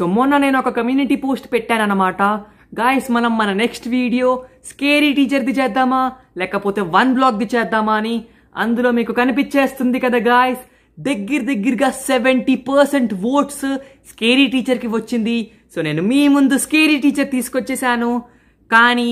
so మొన్న నేను ఒక కమ్యూనిటీ పోస్ట్ పెట్టానన్నమాట గాయస్ మనం మన నెక్స్ట్ వీడియో స్కేరీ టీచర్ది చేద్దామా లేకపోతే వన్ బ్లాగ్ది చేద్దామా అని అందులో మీకు కనిపించేస్తుంది కదా గాయస్ దగ్గర దగ్గరగా సెవెంటీ పర్సెంట్ ఓట్స్ స్కేరీ టీచర్కి వచ్చింది సో నేను మీ ముందు స్కేరీ టీచర్ తీసుకొచ్చేసాను కానీ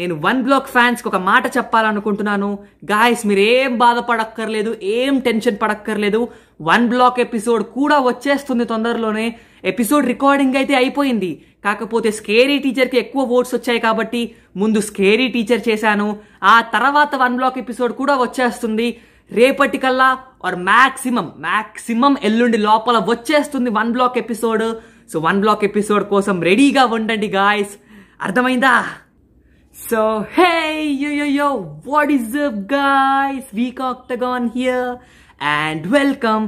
నేను వన్ బ్లాక్ ఫ్యాన్స్కి ఒక మాట చెప్పాలనుకుంటున్నాను గాయస్ మీరు ఏం బాధపడక్కర్లేదు ఏం టెన్షన్ పడక్కర్లేదు వన్ బ్లాక్ ఎపిసోడ్ కూడా వచ్చేస్తుంది తొందరలోనే ఎపిసోడ్ రికార్డింగ్ అయితే అయిపోయింది కాకపోతే స్కేరీ టీచర్కి ఎక్కువ ఓట్స్ వచ్చాయి కాబట్టి ముందు స్కేరీ టీచర్ చేశాను ఆ తర్వాత వన్ బ్లాక్ ఎపిసోడ్ కూడా వచ్చేస్తుంది రేపటికల్లా ఆర్ మ్యాక్సిమం మ్యాక్సిమం ఎల్లుండి లోపల వచ్చేస్తుంది one block episode so one block episode కోసం రెడీగా ఉండండి గాయస్ అర్థమైందా So hey yo yo yo what is up guys Week Octagon here and welcome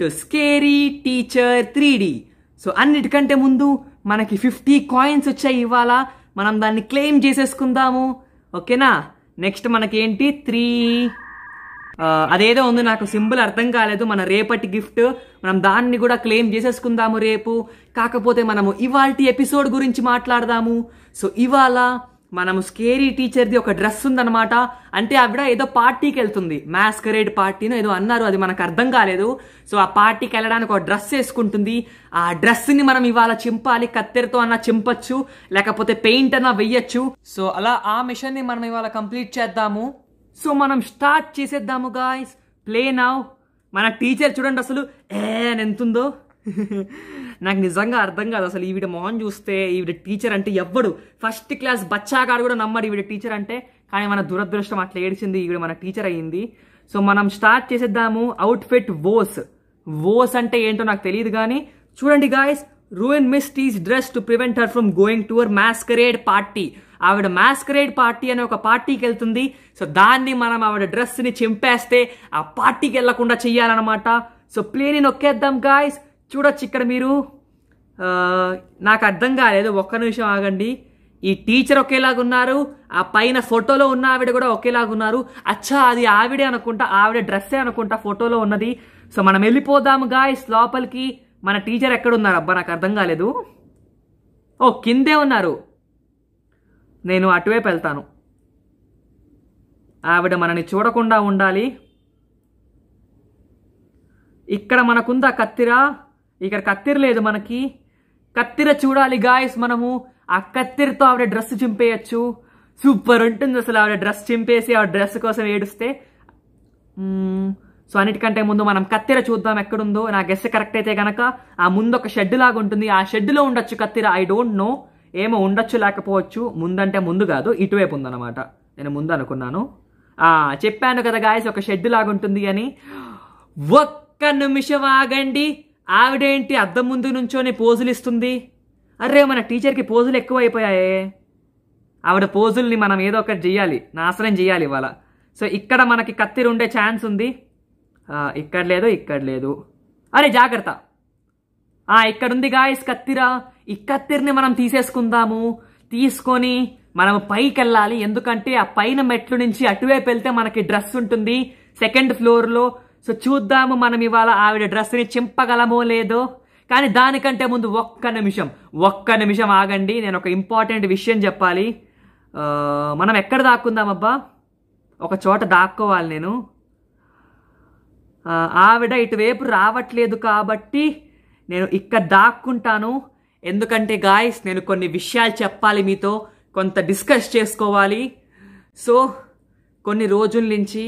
to scary teacher three so అన్నిటికంటే ముందు మనకి ఫిఫ్టీ కాయిన్స్ వచ్చాయి ఇవాళ మనం దాన్ని క్లెయిమ్ చేసేసుకుందాము ఓకేనా నెక్స్ట్ మనకి ఏంటి త్రీ అదేదో ఉంది నాకు సింపుల్ అర్థం కాలేదు మన రేపటి గిఫ్ట్ మనం దాన్ని కూడా క్లెయిమ్ చేసేసుకుందాము రేపు కాకపోతే మనము ఇవాళ ఎపిసోడ్ గురించి మాట్లాడదాము సో ఇవాళ మనము స్కేరీ టీచర్ది ఒక డ్రెస్ ఉందనమాట అంటే ఆవిడ ఏదో పార్టీకి వెళ్తుంది మ్యాస్కరేడ్ పార్టీనో ఏదో అన్నారు అది మనకు అర్థం కాలేదు సో ఆ పార్టీకి వెళ్ళడానికి ఒక డ్రెస్ వేసుకుంటుంది ఆ డ్రెస్ని మనం ఇవాళ చింపాలి కత్తెరతో అన్నా చింపచ్చు లేకపోతే పెయింట్ అన్నా వెయ్యచ్చు సో అలా ఆ మిషన్ని మనం ఇవాళ కంప్లీట్ చేద్దాము సో మనం స్టార్ట్ చేసేద్దాము గాయస్ ప్లే నావ్ మన టీచర్ చూడండి అసలు ఏ అని ఎంతుందో నాకు నిజంగా అర్థం కాదు అసలు ఈవిడ మొహం చూస్తే ఈవిడ టీచర్ అంటే ఎవ్వడు ఫస్ట్ క్లాస్ బచ్చాగాడు కూడా నమ్మడు ఈవిడ టీచర్ అంటే కానీ మన దురదృష్టం అట్లా ఏడిచింది ఈవిడ మన టీచర్ అయ్యింది సో మనం స్టార్ట్ చేసేద్దాము అవుట్ఫిట్ వోస్ వోస్ అంటే ఏంటో నాకు తెలియదు కానీ చూడండి guys ruin Miss T's dress to prevent her from going to her masquerade party ఆవిడ మ్యాస్కరేడ్ పార్టీ అనే ఒక పార్టీకి వెళ్తుంది సో దాన్ని మనం ఆవిడ డ్రెస్ని చింపేస్తే ఆ పార్టీకి వెళ్లకుండా చెయ్యాలన్నమాట సో ప్లేని నొక్కేద్దాం గాయస్ చూడొచ్చు ఇక్కడ మీరు నాకు అర్థం కాలేదు ఒక్క నిమిషం ఆగండి ఈ టీచర్ ఒకేలాగా ఉన్నారు ఆ పైన ఫోటోలో ఉన్న ఆవిడ కూడా ఒకేలాగా ఉన్నారు అచ్చా అది ఆవిడే అనుకుంటా ఆవిడ డ్రెస్సే అనుకుంటా ఫోటోలో ఉన్నది సో మనం వెళ్ళిపోదాము గాయస్ లోపలికి మన టీచర్ ఎక్కడున్నారు అబ్బా నాకు అర్థం కాలేదు ఓ కిందే ఉన్నారు నేను అటువైపు వెళ్తాను ఆవిడ మనని చూడకుండా ఉండాలి ఇక్కడ మనకుందా కత్తిరా ఇక్కడ కత్తిర లేదు మనకి కత్తిర చూడాలి గాయస్ మనము ఆ కత్తిరతో ఆవిడ డ్రెస్ చింపేయచ్చు సూపర్ ఉంటుంది అసలు ఆవిడ డ్రెస్ చింపేసి ఆవిడ డ్రెస్ కోసం ఏడుస్తే సో అన్నిటికంటే ముందు మనం కత్తిర చూద్దాం ఎక్కడుందో నా గెస్ కరెక్ట్ అయితే కనుక ఆ ముందు ఒక షెడ్ లాగా ఉంటుంది ఆ షెడ్లో ఉండొచ్చు కత్తిర ఐ డోంట్ నో ఏమో ఉండొచ్చు లేకపోవచ్చు ముందంటే ముందు కాదు ఇటువైపు ఉందన్నమాట నేను ముందు అనుకున్నాను చెప్పాను కదా గాయస్ ఒక షెడ్ లాగా ఉంటుంది అని ఒక్క నిమిషం ఆగండి ఆవిడేంటి అద్దం ముందు నుంచోని పోజులు ఇస్తుంది అరే మన టీచర్కి పోజులు ఎక్కువ అయిపోయాయే ఆవిడ పోజుల్ని మనం ఏదో ఒకటి చేయాలి నాశనం చేయాలి ఇవాళ సో ఇక్కడ మనకి కత్తిరి ఉండే ఛాన్స్ ఉంది ఇక్కడ లేదు ఇక్కడ లేదు అరే జాగ్రత్త ఇక్కడ ఉంది గాయస్ కత్తిరా ఈ కత్తిరిని మనం తీసేసుకుందాము తీసుకొని మనం పైకి వెళ్ళాలి ఎందుకంటే ఆ పైన మెట్లు నుంచి అటువైపు వెళ్తే మనకి డ్రెస్ ఉంటుంది సెకండ్ ఫ్లోర్లో సో చూద్దాము మనం ఇవాళ ఆవిడ డ్రెస్ని చింపగలమో లేదో కానీ దానికంటే ముందు ఒక్క నిమిషం ఒక్క నిమిషం ఆగండి నేను ఒక ఇంపార్టెంట్ విషయం చెప్పాలి మనం ఎక్కడ దాక్కుందామబ్బా ఒక చోట దాక్కోవాలి నేను ఆవిడ ఇటువైపు రావట్లేదు కాబట్టి నేను ఇక్కడ దాక్కుంటాను ఎందుకంటే గాయస్ నేను కొన్ని విషయాలు చెప్పాలి మీతో కొంత డిస్కస్ చేసుకోవాలి సో కొన్ని రోజుల నుంచి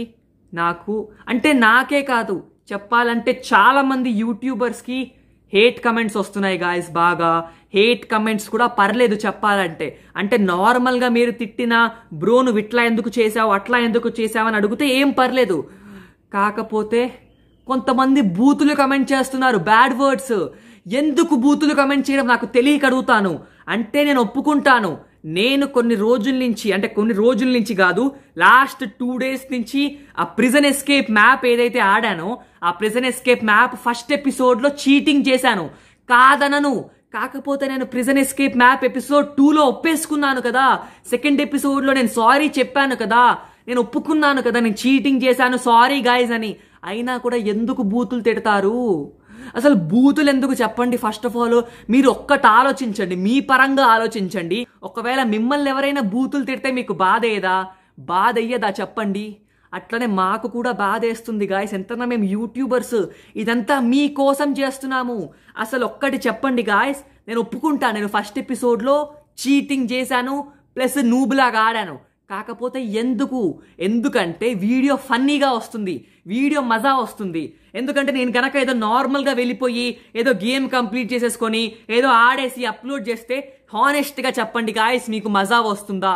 నాకు అంటే నాకే కాదు చెప్పాలంటే చాలామంది యూట్యూబర్స్కి హేట్ కమెంట్స్ వస్తున్నాయి గాయస్ బాగా హేట్ కమెంట్స్ కూడా పర్లేదు చెప్పాలంటే అంటే నార్మల్గా మీరు తిట్టిన బ్రోను ఇట్లా ఎందుకు చేసావు అట్లా ఎందుకు చేసావు అని అడిగితే ఏం పర్లేదు కాకపోతే కొంతమంది బూతులు కమెంట్ చేస్తున్నారు బ్యాడ్ వర్డ్స్ ఎందుకు బూతులు కమెంట్ చేయడం నాకు తెలియకడుగుతాను అంటే నేను ఒప్పుకుంటాను నేను కొన్ని రోజుల నుంచి అంటే కొన్ని రోజుల నుంచి కాదు లాస్ట్ టూ డేస్ నుంచి ఆ ప్రిజన్ ఎస్కేప్ మ్యాప్ ఏదైతే ఆడానో ఆ ప్రిజన్ ఎస్కేప్ మ్యాప్ ఫస్ట్ ఎపిసోడ్లో చీటింగ్ చేశాను కాదనను కాకపోతే నేను ప్రిజన్ ఎస్కేప్ మ్యాప్ ఎపిసోడ్ టూలో ఒప్పేసుకున్నాను కదా సెకండ్ ఎపిసోడ్లో నేను సారీ చెప్పాను కదా నేను ఒప్పుకున్నాను కదా నేను చీటింగ్ చేశాను సారీ గాయస్ అని అయినా కూడా ఎందుకు బూతులు తిడతారు అసలు బూతులు ఎందుకు చెప్పండి ఫస్ట్ ఆఫ్ ఆల్ మీరు ఒక్కటి ఆలోచించండి మీ పరంగా ఆలోచించండి ఒకవేళ మిమ్మల్ని ఎవరైనా బూతులు తిడితే మీకు బాధ అయ్యేదా బాధ అయ్యేదా చెప్పండి అట్లనే మాకు కూడా బాధ వేస్తుంది గాయస్ ఎంతనా మేము యూట్యూబర్స్ ఇదంతా మీ కోసం చేస్తున్నాము అసలు ఒక్కటి చెప్పండి గాయస్ నేను ఒప్పుకుంటాను నేను ఫస్ట్ ఎపిసోడ్లో చీటింగ్ చేశాను ప్లస్ నూబులాగా ఆడాను కాకపోతే ఎందుకు ఎందుకంటే వీడియో ఫన్నీగా వస్తుంది వీడియో మజా వస్తుంది ఎందుకంటే నేను కనుక ఏదో నార్మల్గా వెళ్ళిపోయి ఏదో గేమ్ కంప్లీట్ చేసేసుకొని ఏదో ఆడేసి అప్లోడ్ చేస్తే హానెస్ట్గా చెప్పండి గాయస్ మీకు మజా వస్తుందా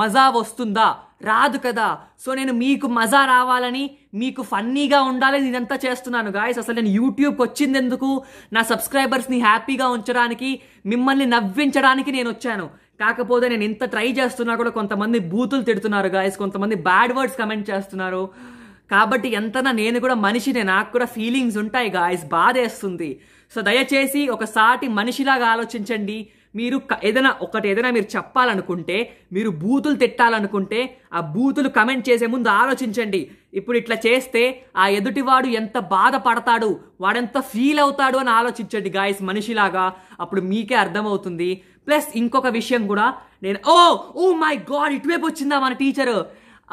మజా వస్తుందా రాదు కదా సో నేను మీకు మజా రావాలని మీకు ఫన్నీగా ఉండాలని ఇదంతా చేస్తున్నాను గాయస్ అసలు నేను యూట్యూబ్కి వచ్చింది ఎందుకు నా సబ్స్క్రైబర్స్ని హ్యాపీగా ఉంచడానికి మిమ్మల్ని నవ్వించడానికి నేను వచ్చాను కాకపోతే నేను ఇంత ట్రై చేస్తున్నా కూడా కొంతమంది బూతులు తిడుతున్నారు గాయస్ కొంతమంది బ్యాడ్ వర్డ్స్ కమెంట్ చేస్తున్నారు కాబట్టి ఎంతనా నేను కూడా మనిషిని నాకు కూడా ఫీలింగ్స్ ఉంటాయి గాయస్ బాధేస్తుంది సో దయచేసి ఒకసారి మనిషిలాగా ఆలోచించండి మీరు ఏదైనా ఒకటి ఏదైనా మీరు చెప్పాలనుకుంటే మీరు బూతులు తిట్టాలనుకుంటే ఆ బూతులు కమెంట్ చేసే ముందు ఆలోచించండి ఇప్పుడు ఇట్లా చేస్తే ఆ ఎదుటివాడు ఎంత బాధపడతాడు వాడెంత ఫీల్ అవుతాడు అని ఆలోచించండి గాయస్ మనిషిలాగా అప్పుడు మీకే అర్థమవుతుంది ప్లస్ ఇంకొక విషయం కూడా నేను ఓ ఓ మై గాడ్ ఇటువైపు వచ్చిందా మన టీచరు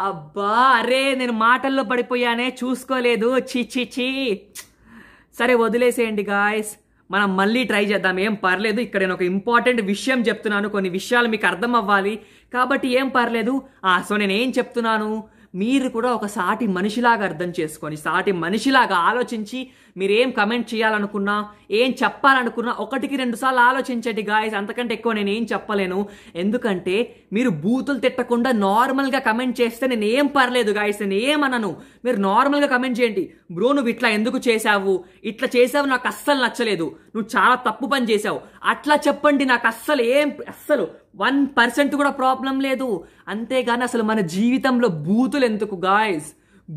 అబ్బా అరే నేను మాటల్లో పడిపోయానే చూసుకోలేదు చి చి చి సరే వదిలేసేయండి గాయస్ మనం మళ్ళీ ట్రై చేద్దాం ఏం పర్లేదు ఇక్కడ నేను ఒక ఇంపార్టెంట్ విషయం చెప్తున్నాను కొన్ని విషయాలు మీకు అర్థం అవ్వాలి కాబట్టి ఏం పర్లేదు సో నేనేం చెప్తున్నాను మీరు కూడా ఒక సాటి మనిషిలాగా అర్థం చేసుకొని సాటి మనిషిలాగా ఆలోచించి మీరు ఏం కమెంట్ చేయాలనుకున్నా ఏం చెప్పాలనుకున్నా ఒకటికి రెండు సార్లు ఆలోచించండి గాయస్ అంతకంటే ఎక్కువ నేను ఏం చెప్పలేను ఎందుకంటే మీరు బూతులు తిట్టకుండా నార్మల్గా కమెంట్ చేస్తే నేను ఏం పర్లేదు గాయస్ నేను ఏమనను మీరు నార్మల్గా కమెంట్ చేయండి బ్రో నువ్వు ఇట్లా ఎందుకు చేశావు ఇట్లా చేసావు నాకు అస్సలు నచ్చలేదు నువ్వు చాలా తప్పు పని చేసావు అట్లా చెప్పండి నాకు అస్సలు ఏం అస్సలు వన్ పర్సెంట్ కూడా ప్రాబ్లం లేదు అంతేగాని అసలు మన జీవితంలో బూతులు ఎందుకు గాయస్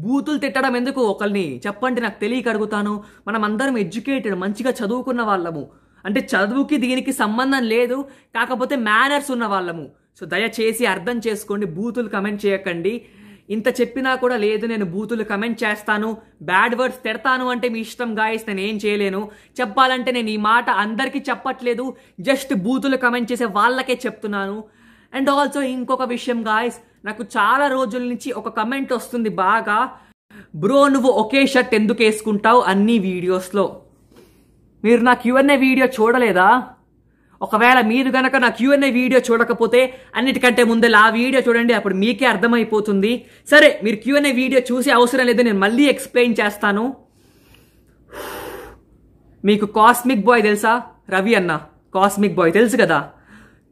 బూతులు తిట్టడం ఎందుకు ఒకరిని చెప్పండి నాకు తెలియక అడుగుతాను మనం అందరం ఎడ్యుకేటెడ్ మంచిగా చదువుకున్న వాళ్ళము అంటే చదువుకి దీనికి సంబంధం లేదు కాకపోతే మేనర్స్ ఉన్న వాళ్ళము సో దయచేసి అర్థం చేసుకోండి బూతులు కమెంట్ చేయకండి ఇంత చెప్పినా కూడా లేదు నేను బూతులు కమెంట్ చేస్తాను బ్యాడ్ వర్డ్స్ తిడతాను అంటే మీ ఇష్టం గాయస్ నేను ఏం చేయలేను చెప్పాలంటే నేను ఈ మాట అందరికీ చెప్పట్లేదు జస్ట్ బూతులు కమెంట్ చేసే వాళ్ళకే చెప్తున్నాను అండ్ ఆల్సో ఇంకొక విషయం గాయస్ నాకు చాలా రోజుల నుంచి ఒక కమెంట్ వస్తుంది బాగా బ్రో నువ్వు ఒకే షర్ట్ ఎందుకు వేసుకుంటావు అన్ని వీడియోస్లో మీరు నా క్యూఎన్ఏ వీడియో చూడలేదా ఒకవేళ మీరు గనక నా క్యూఎన్ఏ వీడియో చూడకపోతే అన్నిటికంటే ముందే ఆ వీడియో చూడండి అప్పుడు మీకే అర్థమైపోతుంది సరే మీరు క్యూఎన్ఏ వీడియో చూసే అవసరం లేదు నేను మళ్ళీ ఎక్స్ప్లెయిన్ చేస్తాను మీకు కాస్మిక్ బాయ్ తెలుసా రవి అన్న కాస్మిక్ బాయ్ తెలుసు కదా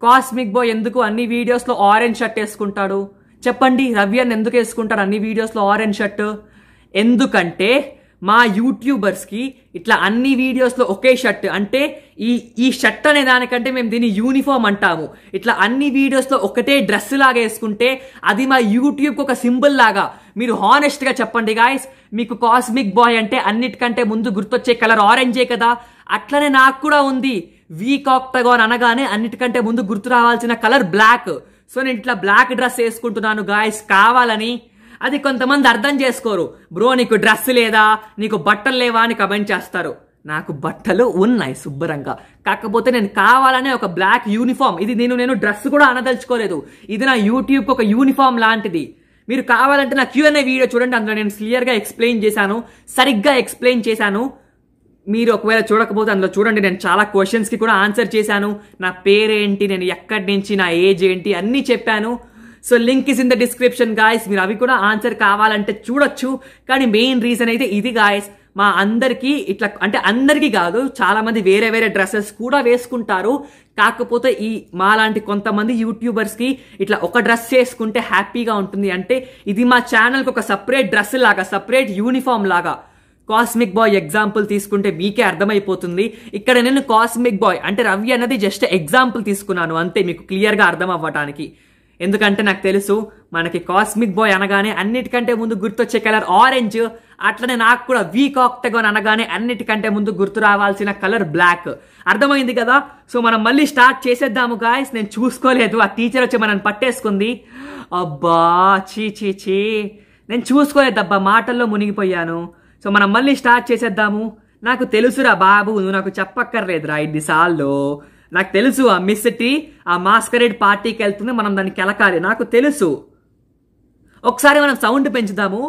కాస్మిక్ బాయ్ ఎందుకు అన్ని వీడియోస్లో ఆరెంజ్ షర్ట్ వేసుకుంటాడు చెప్పండి రవి అన్న ఎందుకు వేసుకుంటాడు అన్ని వీడియోస్లో ఆరెంజ్ షర్ట్ ఎందుకంటే మా యూట్యూబర్స్కి ఇట్లా అన్ని వీడియోస్లో ఒకే షర్ట్ అంటే ఈ ఈ షర్ట్ అనే దానికంటే మేము దీన్ని యూనిఫామ్ అంటాము ఇట్లా అన్ని వీడియోస్లో ఒకటే డ్రెస్ లాగా వేసుకుంటే అది మా యూట్యూబ్కి ఒక సింబల్ లాగా మీరు హానెస్ట్గా చెప్పండి గాయస్ మీకు కాస్మిక్ బాయ్ అంటే అన్నిటికంటే ముందు గుర్తొచ్చే కలర్ ఆరెంజే కదా అట్లనే నాకు కూడా ఉంది వీక్ ఆక్టగాన్ అనగానే అన్నిటికంటే ముందు గుర్తు రావాల్సిన కలర్ బ్లాక్ సో నేను ఇట్లా బ్లాక్ డ్రెస్ వేసుకుంటున్నాను గాయస్ కావాలని అది కొంతమంది అర్థం చేసుకోరు బ్రో నీకు డ్రెస్ లేదా నీకు బట్టలు లేవా అని కమెంట్ చేస్తారు నాకు బట్టలు ఉన్నాయి శుభ్రంగా కాకపోతే నేను కావాలనే ఒక బ్లాక్ యూనిఫామ్ ఇది నేను నేను డ్రెస్ కూడా అనదలుచుకోలేదు ఇది నా యూట్యూబ్ ఒక యూనిఫామ్ లాంటిది మీరు కావాలంటే నా క్యూ అనే వీడియో చూడండి అందులో నేను క్లియర్గా ఎక్స్ప్లెయిన్ చేశాను సరిగ్గా ఎక్స్ప్లెయిన్ చేశాను మీరు ఒకవేళ చూడకపోతే అందులో చూడండి నేను చాలా క్వశ్చన్స్కి కూడా ఆన్సర్ చేశాను నా పేరేంటి నేను ఎక్కడి నుంచి నా ఏజ్ ఏంటి అన్నీ చెప్పాను so link is in the description guys మీరు అవి కూడా ఆన్సర్ కావాలంటే చూడొచ్చు కానీ మెయిన్ రీజన్ అయితే ఇది గాయస్ మా అందరికీ ఇట్లా అంటే అందరికీ కాదు చాలా మంది వేరే వేరే డ్రెస్సెస్ కూడా వేసుకుంటారు కాకపోతే ఈ మాలాంటి కొంతమంది యూట్యూబర్స్కి ఇట్లా ఒక డ్రెస్ వేసుకుంటే హ్యాపీగా ఉంటుంది అంటే ఇది మా ఛానల్కి ఒక సపరేట్ డ్రెస్ లాగా సపరేట్ యూనిఫామ్ లాగా కాస్మిక్ బాయ్ ఎగ్జాంపుల్ తీసుకుంటే మీకే అర్థమైపోతుంది ఇక్కడ నేను కాస్మిక్ బాయ్ అంటే రవి అన్నది జస్ట్ ఎగ్జాంపుల్ తీసుకున్నాను అంతే మీకు క్లియర్గా అర్థం అవ్వటానికి ఎందుకంటే నాకు తెలుసు మనకి కాస్మిక్ బాయ్ అనగానే అన్నిటికంటే ముందు గుర్తొచ్చే కలర్ ఆరెంజ్ అట్లనే నాకు కూడా వీక్ ఆక్టగన్ అనగానే అన్నిటికంటే ముందు గుర్తు రావాల్సిన కలర్ బ్లాక్ అర్థమైంది కదా సో మనం మళ్ళీ స్టార్ట్ చేసేద్దాము గాయస్ నేను చూసుకోలేదు ఆ టీచర్ వచ్చి మనల్ని పట్టేసుకుంది అబ్బా చీ చీ చీ నేను చూసుకోలేదు అబ్బా మాటల్లో మునిగిపోయాను సో మనం మళ్ళీ స్టార్ట్ చేసేద్దాము నాకు తెలుసురా బాబు నువ్వు నాకు చెప్పక్కర్లేదురా ఇన్నిసార్లు నాకు తెలుసు ఆ మిస్ టీ ఆ మాస్కరేడ్ పార్టీకి వెళ్తుంది మనం దాన్ని కెలకాలి నాకు తెలుసు ఒకసారి మనం సౌండ్ పెంచుదాము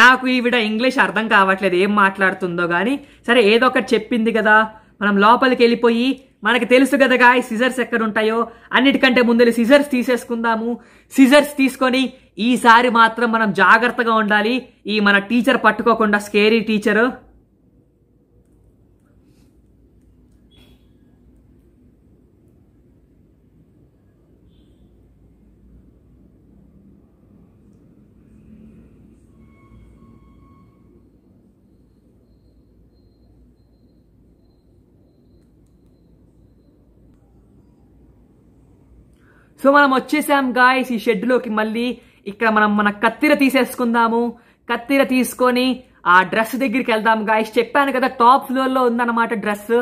నాకు ఈవిడ ఇంగ్లీష్ అర్థం కావట్లేదు ఏం మాట్లాడుతుందో కానీ సరే ఏదో ఒకటి చెప్పింది కదా మనం లోపలికి వెళ్ళిపోయి మనకి తెలుసు కదా గాయ సిజర్స్ ఎక్కడ ఉంటాయో అన్నిటికంటే ముందు సిజర్స్ తీసేసుకుందాము సిజర్స్ తీసుకొని ఈసారి మాత్రం మనం జాగ్రత్తగా ఉండాలి ఈ మన టీచర్ పట్టుకోకుండా స్కేరీ టీచరు సో మనం వచ్చేసాం గాయస్ ఈ షెడ్లోకి మళ్ళీ ఇక్కడ మనం మన కత్తిర తీసేసుకుందాము కత్తిర తీసుకొని ఆ డ్రెస్ దగ్గరికి వెళ్దాం గాయస్ చెప్పాను కదా టాప్ ఫ్లోర్ లో ఉందన్నమాట డ్రెస్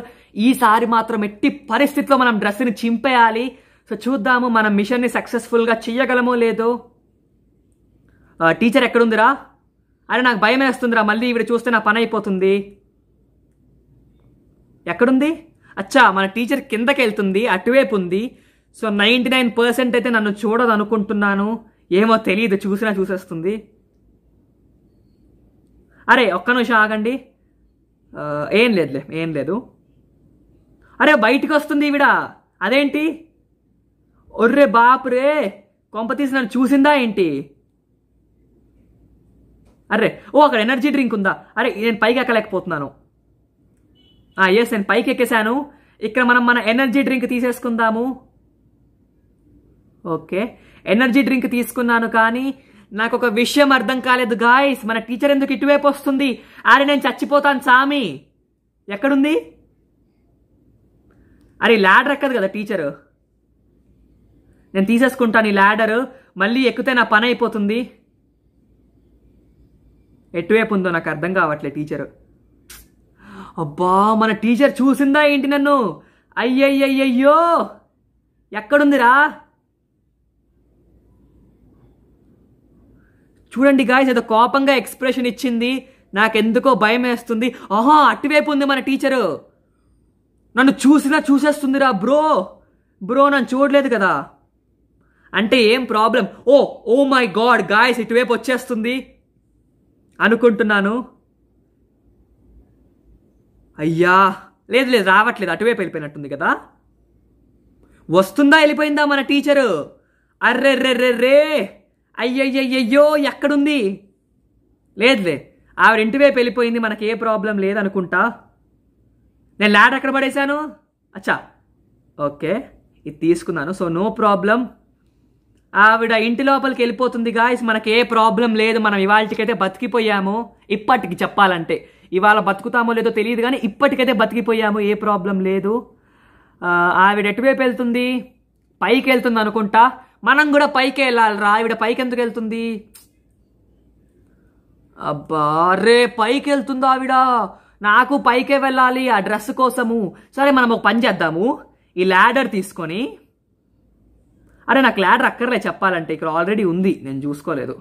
ఈసారి మాత్రం ఎట్టి పరిస్థితిలో మనం డ్రెస్ ని చింపేయాలి సో చూద్దాము మనం మిషన్ ని సక్సెస్ఫుల్ గా చెయ్యగలమో లేదో టీచర్ ఎక్కడుందిరా అరే నాకు భయం వేస్తుందిరా మళ్ళీ ఇవి చూస్తే నా పని అయిపోతుంది ఎక్కడుంది అచ్చా మన టీచర్ కిందకి వెళ్తుంది అటువైపు ఉంది సో నైంటీ నైన్ పర్సెంట్ అయితే నన్ను చూడదు అనుకుంటున్నాను ఏమో తెలియదు చూసినా చూసేస్తుంది అరే ఒక్క నిమిషం ఆగండి ఏం లేదులే ఏం లేదు అరే బయటికి వస్తుంది ఈవిడ అదేంటి ఒర్రే బాపురే తీసి నన్ను చూసిందా ఏంటి అరే ఓ అక్కడ ఎనర్జీ డ్రింక్ ఉందా అరే నేను పైకి ఎక్కలేకపోతున్నాను ఎస్ నేను పైకి ఎక్కేశాను ఇక్కడ మనం మన ఎనర్జీ డ్రింక్ తీసేసుకుందాము ఓకే ఎనర్జీ డ్రింక్ తీసుకున్నాను కానీ నాకు ఒక విషయం అర్థం కాలేదు గాయస్ మన టీచర్ ఎందుకు ఇటువైపు వస్తుంది అరే నేను చచ్చిపోతాను సామి ఎక్కడుంది అరే ల్యాడర్ ఎక్కదు కదా టీచరు నేను తీసేసుకుంటాను ఈ ల్యాడర్ మళ్ళీ ఎక్కితే నా పని అయిపోతుంది ఎటువైపు ఉందో నాకు అర్థం కావట్లే టీచర్ అబ్బా మన టీచర్ చూసిందా ఏంటి నన్ను అయ్యయ్యయ్యో ఎక్కడుందిరా చూడండి గాయస్ ఏదో కోపంగా ఎక్స్ప్రెషన్ ఇచ్చింది నాకెందుకో భయం వేస్తుంది ఆహా అటువైపు ఉంది మన టీచరు నన్ను చూసినా చూసేస్తుందిరా బ్రో బ్రో నన్ను చూడలేదు కదా అంటే ఏం problem oh oh my God guys ఇటువైపు వచ్చేస్తుంది అనుకుంటున్నాను అయ్యా లేదు లేదు రావట్లేదు అటువైపు వెళ్ళిపోయినట్టుంది కదా వస్తుందా వెళ్ళిపోయిందా మన టీచరు అర్రెర్రెర్రెర్రే అయ్యయ్యయ్యో ఎక్కడుంది లేదులే ఆవిడ ఇంటి వైపు వెళ్ళిపోయింది మనకి ఏ ప్రాబ్లం లేదనుకుంటా నేను ల్యాడ్ ఎక్కడ పడేశాను అచ్చా ఓకే ఇది తీసుకున్నాను సో నో ప్రాబ్లం ఆవిడ ఇంటి లోపలికి వెళ్ళిపోతుంది గాయస్ మనకి ఏ ప్రాబ్లం లేదు మనం ఇవాళకైతే బతికిపోయాము ఇప్పటికి చెప్పాలంటే ఇవాళ బతుకుతామో లేదో తెలియదు కానీ ఇప్పటికైతే బతికిపోయాము ఏ ప్రాబ్లం లేదు ఆవిడ ఎటువైపు వెళ్తుంది పైకి వెళ్తుంది అనుకుంటా మనం కూడా పైకి వెళ్ళాలిరా ఆవిడ పైకి ఎందుకు వెళ్తుంది అబ్బా రే పైకి వెళ్తుందా ఆవిడ నాకు పైకే వెళ్ళాలి ఆ డ్రెస్ కోసము సరే మనం ఒక పని చేద్దాము ఈ ల్యాడర్ తీసుకొని అరే నాకు ల్యాడర్ అక్కర్లే చెప్పాలంటే ఇక్కడ ఆల్రెడీ ఉంది నేను చూసుకోలేదు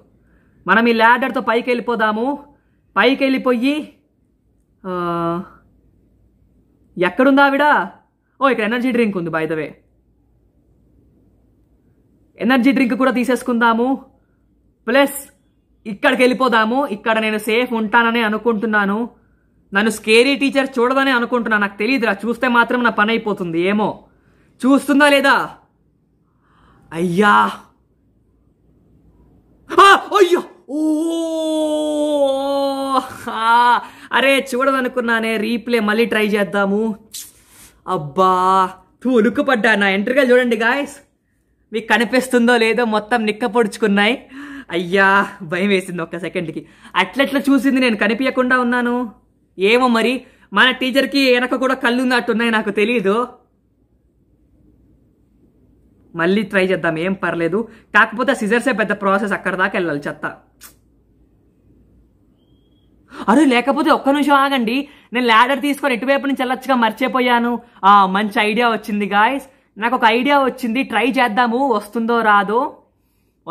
మనం ఈ ల్యాడర్తో పైకి వెళ్ళిపోదాము పైకి వెళ్ళిపోయి ఎక్కడుందా ఆవిడ ఓ ఇక్కడ ఎనర్జీ డ్రింక్ ఉంది by the way energy drink కూడా తీసేసుకుందాము ప్లస్ ఇక్కడికి వెళ్ళిపోదాము ఇక్కడ నేను సేఫ్ ఉంటానని అనుకుంటున్నాను నన్ను స్కేరీ టీచర్ చూడదని అనుకుంటున్నాను నాకు తెలియదురా చూస్తే మాత్రం నా పని అయిపోతుంది ఏమో చూస్తుందా లేదా అయ్యా అయ్యో ఓ అరే చూడదనుకున్నానే రీప్లే మళ్ళీ ట్రై చేద్దాము అబ్బా తూ ఉలుక్కుపడ్డా నా ఎంట్రీగా చూడండి గాయస్ మీకు కనిపిస్తుందో లేదో మొత్తం నిక్క పొడుచుకున్నాయి అయ్యా భయం వేసింది ఒక్క సెకండ్కి అట్లట్లా చూసింది నేను కనిపించకుండా ఉన్నాను ఏమో మరి మన టీచర్కి వెనక కూడా కళ్ళు ఉన్నట్టున్నాయి నాకు తెలియదు మళ్ళీ ట్రై చేద్దాం ఏం పర్లేదు కాకపోతే సిజర్సే పెద్ద ప్రాసెస్ అక్కడ దాకా వెళ్ళాలి చెత్త అరే లేకపోతే ఒక్క నిమిషం ఆగండి నేను ల్యాడర్ తీసుకొని ఎటువైపు నుంచి వెళ్ళొచ్చుగా మర్చిపోయాను మంచి ఐడియా వచ్చింది గాయస్ నాకు ఒక ఐడియా వచ్చింది ట్రై చేద్దాము వస్తుందో రాదో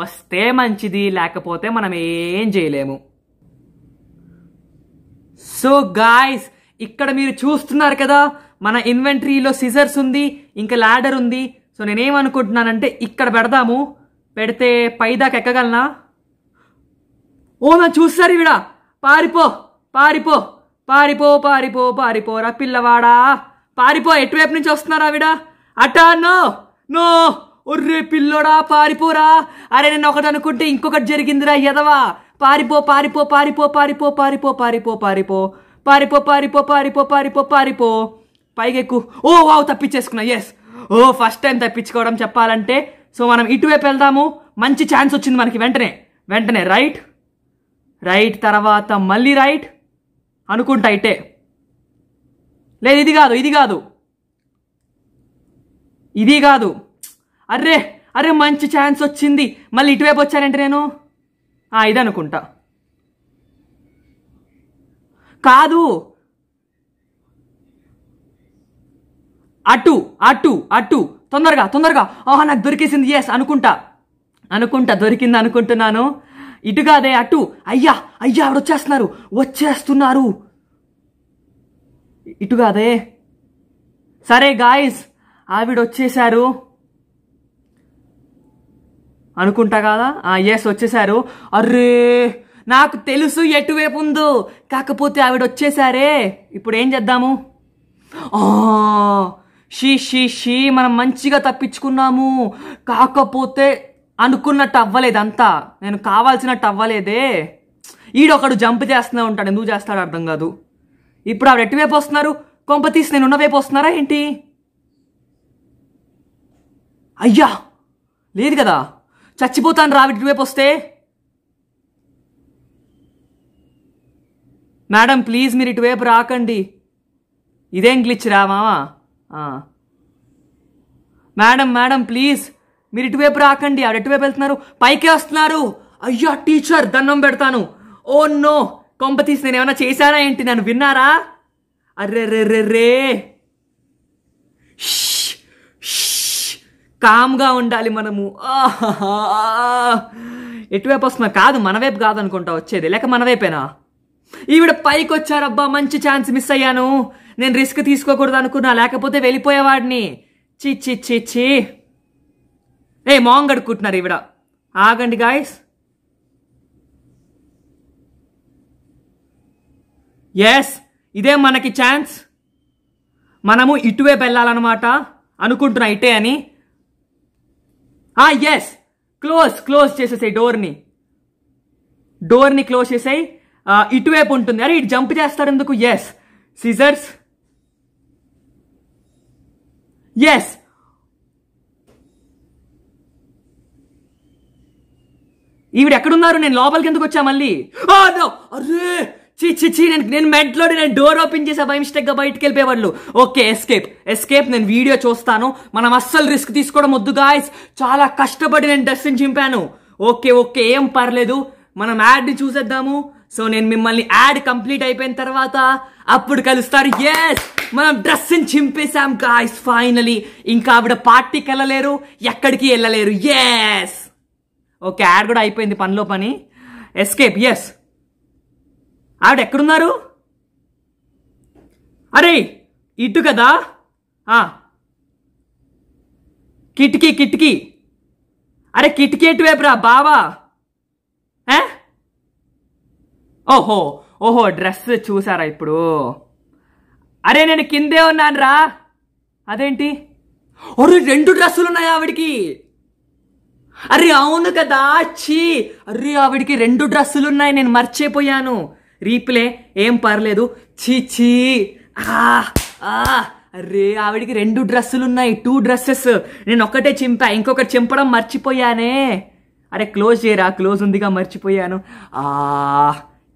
వస్తే మంచిది లేకపోతే మనం ఏం చేయలేము సో గాయస్ ఇక్కడ మీరు చూస్తున్నారు కదా మన ఇన్వెంటరీలో సిజర్స్ ఉంది ఇంకా ల్యాడర్ ఉంది సో నేనేమనుకుంటున్నానంటే ఇక్కడ పెడదాము పెడితే పైదాకా ఎక్కగలనా ఓ నా చూస్తారు ఇవిడ పారిపో పారిపో పారిపో పారిపో పారిపోరా పిల్లవాడా పారిపో ఎటువైపు నుంచి వస్తున్నారా విడా అటా నో నో ఒర్రే పిల్లోడా పారిపోరా అరే నేను ఒకటి అనుకుంటే ఇంకొకటి జరిగిందిరా ఎదవా పారిపో పారిపో పారిపో పారిపో పారిపో పారిపో పారిపో పారిపో పారిపో పారిపో పారిపో పారిపో పైగెక్కు ఓ వావ్ తప్పించేసుకున్నా ఎస్ ఓ ఫస్ట్ టైం తప్పించుకోవడం చెప్పాలంటే సో మనం ఇటువైపు వెళ్దాము మంచి ఛాన్స్ వచ్చింది మనకి వెంటనే వెంటనే రైట్ రైట్ తర్వాత మళ్ళీ రైట్ అనుకుంటా అయితే లేదు ఇది కాదు ఇది కాదు ఇది కాదు అర్రే అరే మంచి ఛాన్స్ వచ్చింది మళ్ళీ ఇటువైపు వచ్చానంటే నేను ఇదనుకుంటా కాదు అటు అటు అటు తొందరగా తొందరగా ఆహా నాకు దొరికేసింది ఎస్ అనుకుంటా అనుకుంటా దొరికింది అనుకుంటున్నాను ఇటు కాదే అటు అయ్యా అయ్యా ఆవిడ వచ్చేస్తున్నారు వచ్చేస్తున్నారు ఇటు కాదే సరే గాయస్ ఆవిడ వచ్చేశారు అనుకుంటా కదా ఆ ఎస్ వచ్చేశారు అర్రే నాకు తెలుసు ఎటువైపు ఉందో కాకపోతే ఆవిడ వచ్చేసారే ఇప్పుడు ఏం చేద్దాము షీ షీ షీ మనం మంచిగా తప్పించుకున్నాము కాకపోతే అనుకున్నట్టు అవ్వలేదు అంతా నేను కావాల్సినట్టు అవ్వలేదే ఈడొకడు జంప్ చేస్తూనే ఉంటాడు ఎందుకు చేస్తాడు అర్థం కాదు ఇప్పుడు ఆవిడ ఎటువైపు వస్తున్నారు కొంప తీసి నేను ఉన్నవైపు వస్తున్నారా ఏంటి అయ్యా లేదు కదా చచ్చిపోతాను రావి ఇటువైపు వస్తే మేడం ప్లీజ్ మీరు ఇటువైపు రాకండి ఇదేం గ్లిచ్ రా మేడం మేడం ప్లీజ్ మీరు ఇటువైపు రాకండి ఆవిడ ఎటువైపు వెళ్తున్నారు పైకే వస్తున్నారు అయ్యా టీచర్ దండం పెడతాను ఓ నో కొంప తీసి నేను ఏమైనా చేశానా ఏంటి నన్ను విన్నారా అర్రే రే రే రే కామ్గా ఉండాలి మనము ఎటువైపు వస్తున్నా కాదు మనవైపు కాదనుకుంటా వచ్చేది లేక మనవైపేనా ఈవిడ పైకి వచ్చారబ్బా మంచి ఛాన్స్ మిస్ అయ్యాను నేను రిస్క్ తీసుకోకూడదు అనుకున్నా లేకపోతే వెళ్ళిపోయేవాడిని చి చి చి చి ఏ మాంగ్ అడుక్కుంటున్నారు ఈవిడ ఆగండి గాయస్ ఎస్ ఇదే మనకి ఛాన్స్ మనము ఇటువైపు వెళ్ళాలన్నమాట అనుకుంటున్నా ఇటే అని ఆ ఎస్ క్లోజ్ క్లోజ్ చేసేసాయి డోర్ని డోర్ని క్లోజ్ చేసాయి ఇటువైపు ఉంటుంది అరే ఇటు జంప్ చేస్తారు ఎందుకు ఎస్ సిజర్స్ ఎస్ ఈవిడ ఎక్కడున్నారు నేను లోపలికి ఎందుకు వచ్చా మళ్ళీ ah, అరే చీ చీ చీ నేను నేను మెంట్లో నేను డోర్ ఓపెన్ చేసా బై మిస్టేక్గా బయటకు వెళ్ళిపోయేవాళ్ళు ఓకే ఎస్కేప్ ఎస్కేప్ నేను వీడియో చూస్తాను మనం అస్సలు రిస్క్ తీసుకోవడం వద్దు గాయస్ చాలా కష్టపడి నేను డస్ట్ని చింపాను ఓకే ఓకే ఏం పర్లేదు మనం యాడ్ని చూసేద్దాము సో నేను మిమ్మల్ని యాడ్ కంప్లీట్ అయిపోయిన తర్వాత అప్పుడు కలుస్తారు ఎస్ మనం డ్రెస్ని చింపేశాం గాయస్ ఫైనలీ ఇంకా ఆవిడ పార్టీకి వెళ్ళలేరు ఎక్కడికి వెళ్ళలేరు ఎస్ ఓకే యాడ్ కూడా అయిపోయింది పనిలో పని ఎస్కేప్ ఎస్ ఆవిడ ఎక్కడున్నారు అరే ఇటు కదా కిటికీ కిటికీ అరే కిటికీ ఎటువైపురా బావా ఓహో ఓహో డ్రెస్ చూసారా ఇప్పుడు అరే నేను కిందే ఉన్నాను రా అదేంటి అరే రెండు డ్రెస్సులు ఉన్నాయి ఆవిడికి అరే అవును కదా చీ అరే ఆవిడికి రెండు డ్రెస్సులు ఉన్నాయి నేను మర్చిపోయాను రీప్లే ఏం పర్లేదు చీచీ ఆ ఆ అరే ఆవిడికి రెండు డ్రెస్సులు ఉన్నాయి టూ డ్రెస్సెస్ నేను ఒక్కటే చింపా ఇంకొకటి చింపడం మర్చిపోయానే అరే క్లోజ్ చేయరా క్లోజ్ ఉందిగా మర్చిపోయాను ఆ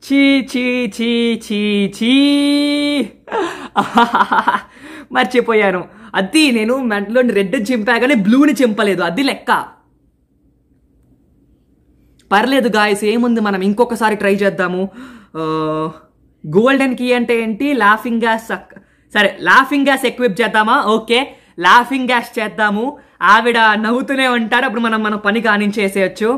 చీ చీ చీ చీ చీ మర్చిపోయాను అది నేను మెంటలో రెడ్ చింపా కానీ బ్లూని చింపలేదు అది లెక్క పర్లేదు గాయస్ ఏముంది మనం ఇంకొకసారి ట్రై చేద్దాము గోల్డెన్ కీ అంటే ఏంటి లాఫింగ్ గ్యాస్ సరే లాఫింగ్ గ్యాస్ ఎక్విప్ చేద్దామా ఓకే లాఫింగ్ గ్యాస్ చేద్దాము ఆవిడ నవ్వుతూనే ఉంటారు అప్పుడు మనం మన పని కానించేసేయచ్చు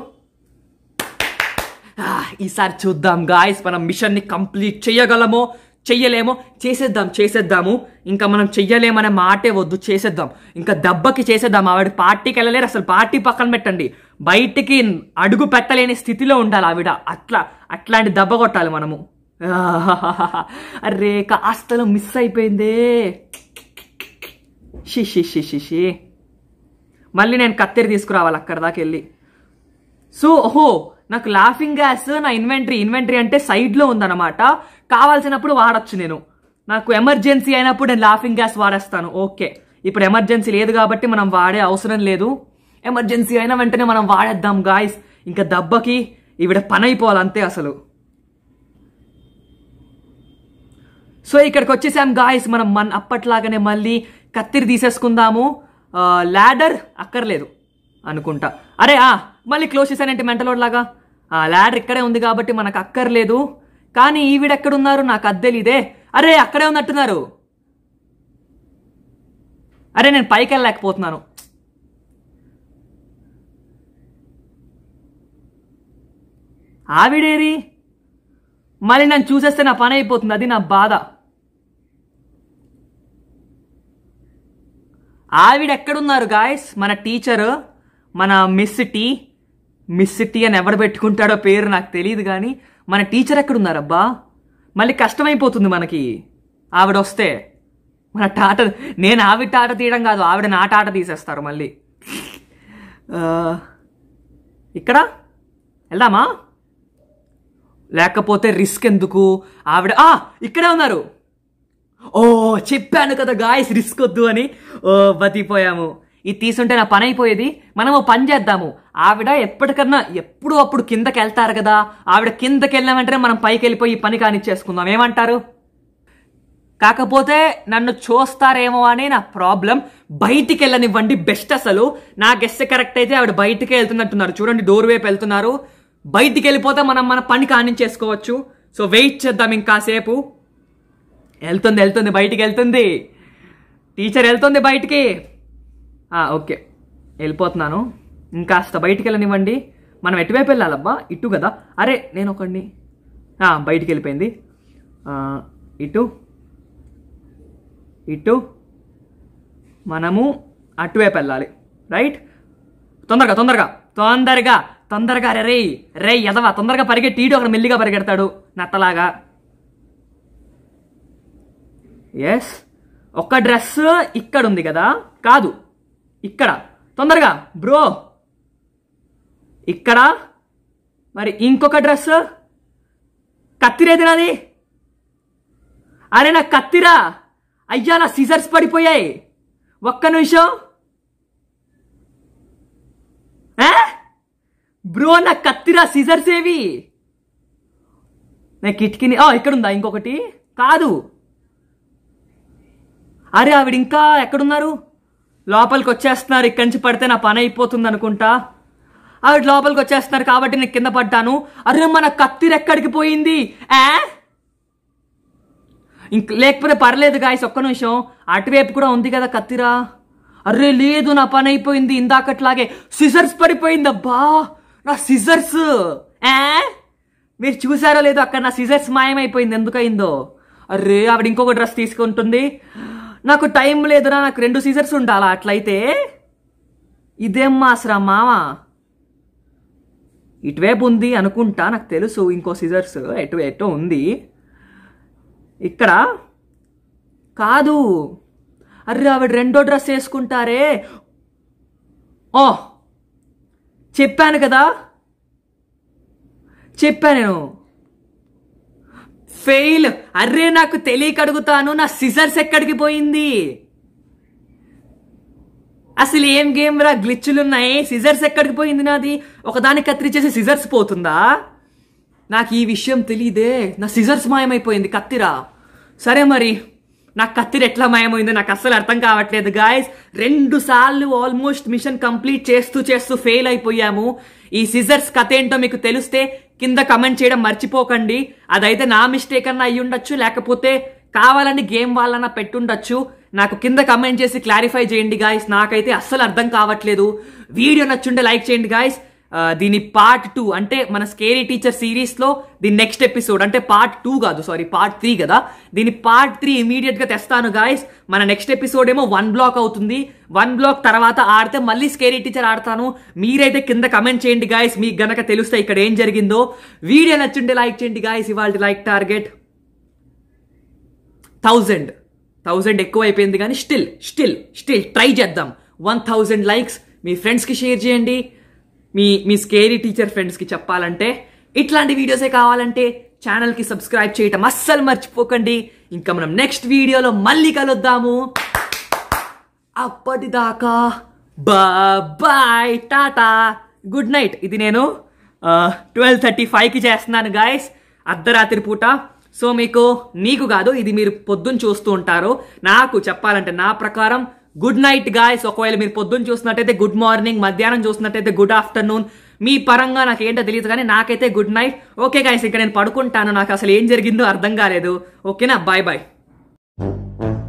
ఈసారి చూద్దాం గాయస్ మనం మిషన్ని కంప్లీట్ చేయగలమో చెయ్యలేమో చేసేద్దాం చేసేద్దాము ఇంకా మనం చెయ్యలేమనే మాటే వద్దు చేసేద్దాం ఇంకా దెబ్బకి చేసేద్దాం ఆవిడ పార్టీకి వెళ్ళలేరు అసలు పార్టీ పక్కన పెట్టండి బయటికి అడుగు పెట్టలేని స్థితిలో ఉండాలి ఆవిడ అట్లా అట్లాంటి దెబ్బ కొట్టాలి మనము అరే కాస్తలో మిస్ అయిపోయిందే షిషి షిషి మళ్ళీ నేను కత్తెరి తీసుకురావాలి అక్కడ దాకా వెళ్ళి సో ఓహో నాకు లాఫింగ్ గ్యాస్ నా ఇన్వెంటరీ ఇన్వెంటరీ అంటే సైడ్లో ఉందన్నమాట కావాల్సినప్పుడు వాడచ్చు నేను నాకు ఎమర్జెన్సీ అయినప్పుడు నేను లాఫింగ్ గ్యాస్ వాడేస్తాను ఓకే ఇప్పుడు ఎమర్జెన్సీ లేదు కాబట్టి మనం వాడే అవసరం లేదు ఎమర్జెన్సీ అయిన వెంటనే మనం వాడేద్దాం గాయస్ ఇంకా దెబ్బకి ఈవిడ పని అయిపోవాలి అంతే అసలు సో ఇక్కడికి వచ్చేసాం గాయస్ మనం మన అప్పట్లాగానే మళ్ళీ కత్తిరి తీసేసుకుందాము ల్యాడర్ అక్కర్లేదు అనుకుంటా అరే ఆ మళ్ళీ క్లోజ్ చేశానంటే మెంటలోడ్ లాగా ఆ ల్యాడర్ ఇక్కడే ఉంది కాబట్టి మనకు అక్కర్లేదు కానీ ఈవిడెక్కడున్నారు నాకు అద్దెలిదే అరే అక్కడే ఉన్నట్టున్నారు అరే నేను పైకి వెళ్ళలేకపోతున్నాను ఆవిడేరి మళ్ళీ నన్ను చూసేస్తే నా పని అయిపోతుంది అది నా బాధ ఆవిడ ఎక్కడున్నారు గాయస్ మన టీచరు మన మిస్ టీ మిస్ సిటీ అని ఎవరు పెట్టుకుంటాడో పేరు నాకు తెలియదు కానీ మన టీచర్ ఎక్కడున్నారబ్బా మళ్ళీ కష్టమైపోతుంది మనకి ఆవిడ వస్తే మన టాట నేను ఆవిడ టాట తీయడం కాదు ఆవిడ నా టాట తీసేస్తారు మళ్ళీ ఇక్కడ వెళ్దామా లేకపోతే రిస్క్ ఎందుకు ఆవిడ ఆ ఇక్కడే ఉన్నారు ఓ చెప్పాను కదా గాయస్ రిస్క్ వద్దు అని ఓ బతిపోయాము ఇది తీసుంటే నా పని అయిపోయేది మనము పని చేద్దాము ఆవిడ ఎప్పటికన్నా ఎప్పుడు అప్పుడు కిందకి వెళ్తారు కదా ఆవిడ కిందకి వెళ్ళిన వెంటనే మనం పైకి వెళ్ళిపోయి పని కానిచ్చేసుకుందాం ఏమంటారు కాకపోతే నన్ను చూస్తారేమో అని నా ప్రాబ్లం బయటికి వెళ్ళనివ్వండి బెస్ట్ అసలు నా గెస్ట్ కరెక్ట్ అయితే ఆవిడ బయటికి వెళ్తున్నట్టున్నారు చూడండి డోర్ వైపు వెళ్తున్నారు బయటికి వెళ్ళిపోతే మనం మన పని కానించేసుకోవచ్చు సో వెయిట్ చేద్దాం ఇంకాసేపు వెళ్తుంది వెళ్తుంది బయటికి వెళ్తుంది టీచర్ వెళ్తుంది బయటికి ఓకే వెళ్ళిపోతున్నాను ఇంకాస్త బయటికి వెళ్ళనివ్వండి మనం ఎటువైపు వెళ్ళాలబ్బా ఇటు కదా అరే నేను ఒకడిని బయటికి వెళ్ళిపోయింది ఇటు ఇటు మనము అటువైపు వెళ్ళాలి రైట్ తొందరగా తొందరగా తొందరగా తొందరగా రే రే ఎదవా తొందరగా పరిగెట్టి ఇటు ఒకడు మెల్లిగా పరిగెడతాడు నత్తలాగా ఎస్ ఒక డ్రెస్ ఇక్కడ ఉంది కదా కాదు ఇక్కడ తొందరగా బ్రో ఇక్కడ మరి ఇంకొక డ్రెస్ కత్తిరేదిరా అది అరే నా కత్తిరా అయ్యా నా సీజర్స్ పడిపోయాయి ఒక్క నిమిషం బ్రో నా కత్తిరా సీజర్స్ ఏవి నా కిటికీని ఇక్కడ ఉందా ఇంకొకటి కాదు అరే ఆవిడ ఇంకా ఎక్కడున్నారు లోపలికి వచ్చేస్తున్నారు ఇక్కడి నుంచి పడితే నా పని అయిపోతుంది అనుకుంటా ఆవిడ లోపలికి వచ్చేస్తున్నారు కాబట్టి నేను కింద పడ్డాను అరే మన కత్తిరెక్కడికి పోయింది ఏ ఇంక లేకపోతే పర్లేదు గాయస్ ఒక్క నిమిషం అటువైపు కూడా ఉంది కదా కత్తిరా అరే లేదు నా పని అయిపోయింది ఇందాకట్లాగే సిజర్స్ పడిపోయిందబ్బా నా సిజర్స్ ఏ మీరు చూసారో లేదో అక్కడ నా సిజర్స్ మాయమైపోయింది ఎందుకయిందో అరే ఆవిడ ఇంకొక డ్రెస్ తీసుకుంటుంది నాకు టైం లేదురా నాకు రెండు సీజర్స్ ఉండాలా అట్లయితే ఇదేం మాసరా మావా ఇటువైపు ఉంది అనుకుంటా నాకు తెలుసు ఇంకో సీజర్స్ ఎటు ఎటు ఉంది ఇక్కడ కాదు అర్రే ఆవిడ రెండో డ్రెస్ వేసుకుంటారే ఓ చెప్పాను కదా చెప్పాను నేను ఫెయిల్ అర్రే నాకు తెలియక అడుగుతాను నా సిజర్స్ ఎక్కడికి పోయింది అసలు ఏం గేమ్ రా గ్లిచ్లు ఉన్నాయి సిజర్స్ ఎక్కడికి పోయింది నాది కత్తి చేసి సిజర్స్ పోతుందా నాకు ఈ విషయం తెలియదే నా సిజర్స్ మాయమైపోయింది కత్తిరా సరే మరి నా కత్తిరి ఎట్లా మాయమైందో నాకు అస్సలు అర్థం కావట్లేదు గాయస్ రెండు సార్లు ఆల్మోస్ట్ మిషన్ కంప్లీట్ చేస్తూ చేస్తూ ఫెయిల్ అయిపోయాము ఈ సిజర్స్ కథ ఏంటో మీకు తెలిస్తే కింద కమెంట్ చేయడం మర్చిపోకండి అదైతే నా మిస్టేక్ అన్న అయ్యి ఉండొచ్చు లేకపోతే కావాలని గేమ్ వాళ్ళన పెట్టుండొచ్చు నాకు కింద కమెంట్ చేసి క్లారిఫై చేయండి గాయస్ నాకైతే అస్సలు అర్థం కావట్లేదు వీడియో నచ్చుంటే లైక్ చేయండి గాయస్ దీని పార్ట్ టూ అంటే మన స్కేరీ టీచర్ సిరీస్లో దీని నెక్స్ట్ ఎపిసోడ్ అంటే పార్ట్ టూ కాదు సారీ పార్ట్ త్రీ కదా దీని పార్ట్ త్రీ ఇమీడియట్గా తెస్తాను గాయస్ మన నెక్స్ట్ ఎపిసోడ్ ఏమో వన్ బ్లాక్ అవుతుంది వన్ బ్లాక్ తర్వాత ఆడితే మళ్ళీ స్కేరీ టీచర్ ఆడతాను మీరైతే కింద కమెంట్ చేయండి గాయస్ మీకు గనక తెలుస్తే ఇక్కడ ఏం జరిగిందో వీడియో నచ్చుంటే లైక్ చేయండి గాయస్ ఇవాళ లైక్ టార్గెట్ థౌజండ్ థౌజండ్ ఎక్కువ అయిపోయింది కానీ స్టిల్ స్టిల్ స్టిల్ ట్రై చేద్దాం వన్ థౌజండ్ లైక్స్ మీ ఫ్రెండ్స్కి షేర్ చేయండి మీ మీ స్కేరీ టీచర్ ఫ్రెండ్స్కి చెప్పాలంటే ఇట్లాంటి వీడియోసే కావాలంటే ఛానల్కి సబ్స్క్రైబ్ చేయటం అస్సలు మర్చిపోకండి ఇంకా మనం నెక్స్ట్ వీడియోలో మళ్ళీ కలుద్దాము అప్పటిదాకా బాయ్ టాటా గుడ్ నైట్ ఇది నేను ట్వెల్వ్ థర్టీ ఫైవ్కి చేస్తున్నాను గాయస్ అర్ధరాత్రి పూట సో మీకు నీకు కాదు ఇది మీరు పొద్దున్న చూస్తూ ఉంటారు నాకు చెప్పాలంటే నా ప్రకారం గుడ్ నైట్ గాయస్ ఒకవేళ మీరు పొద్దున్న చూసినట్టయితే గుడ్ మార్నింగ్ మధ్యాహ్నం చూసినట్టయితే గుడ్ ఆఫ్టర్నూన్ మీ పరంగా నాకు ఏంటో తెలియదు కానీ నాకైతే గుడ్ నైట్ ఓకే గాయస్ ఇక్కడ నేను పడుకుంటాను నాకు అసలు ఏం జరిగిందో అర్థం కాలేదు ఓకేనా బాయ్ బాయ్